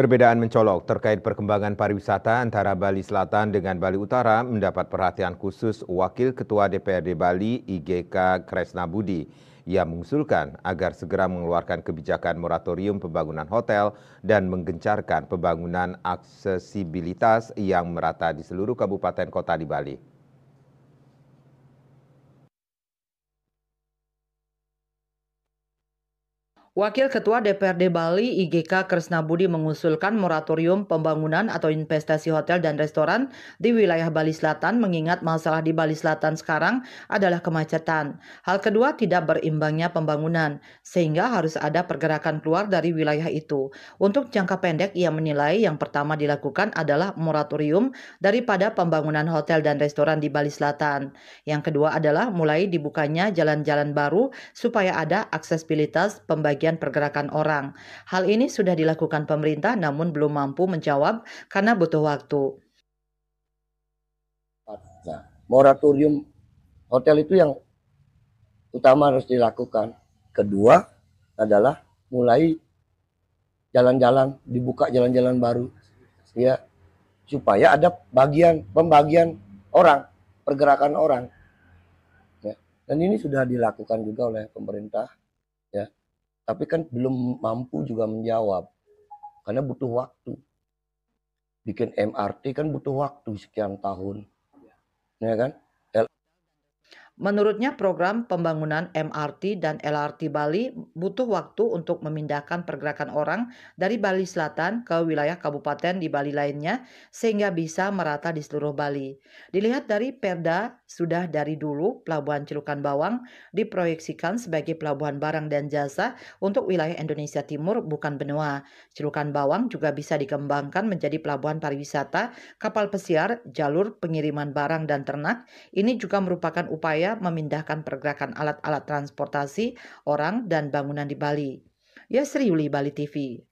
Perbedaan mencolok terkait perkembangan pariwisata antara Bali Selatan dengan Bali Utara mendapat perhatian khusus Wakil Ketua DPRD Bali IGK Kresna Budi. Ia mengusulkan agar segera mengeluarkan kebijakan moratorium pembangunan hotel dan menggencarkan pembangunan aksesibilitas yang merata di seluruh kabupaten kota di Bali. Wakil Ketua DPRD Bali IGK Budi, mengusulkan moratorium pembangunan atau investasi hotel dan restoran di wilayah Bali Selatan mengingat masalah di Bali Selatan sekarang adalah kemacetan. Hal kedua tidak berimbangnya pembangunan, sehingga harus ada pergerakan keluar dari wilayah itu. Untuk jangka pendek ia menilai yang pertama dilakukan adalah moratorium daripada pembangunan hotel dan restoran di Bali Selatan. Yang kedua adalah mulai dibukanya jalan-jalan baru supaya ada aksesibilitas pembagian bagian pergerakan orang. Hal ini sudah dilakukan pemerintah namun belum mampu menjawab karena butuh waktu. Nah, moratorium hotel itu yang utama harus dilakukan. Kedua adalah mulai jalan-jalan, dibuka jalan-jalan baru. Ya, supaya ada bagian pembagian orang, pergerakan orang. Ya, dan ini sudah dilakukan juga oleh pemerintah. Ya tapi kan belum mampu juga menjawab karena butuh waktu bikin MRT kan butuh waktu sekian tahun ya kan Menurutnya program pembangunan MRT dan LRT Bali butuh waktu untuk memindahkan pergerakan orang dari Bali Selatan ke wilayah kabupaten di Bali lainnya sehingga bisa merata di seluruh Bali. Dilihat dari Perda, sudah dari dulu Pelabuhan Celukan Bawang diproyeksikan sebagai pelabuhan barang dan jasa untuk wilayah Indonesia Timur bukan benua. Celukan Bawang juga bisa dikembangkan menjadi pelabuhan pariwisata, kapal pesiar, jalur pengiriman barang dan ternak. Ini juga merupakan upaya memindahkan pergerakan alat-alat transportasi orang dan bangunan di Bali. Yasri Yuli Bali TV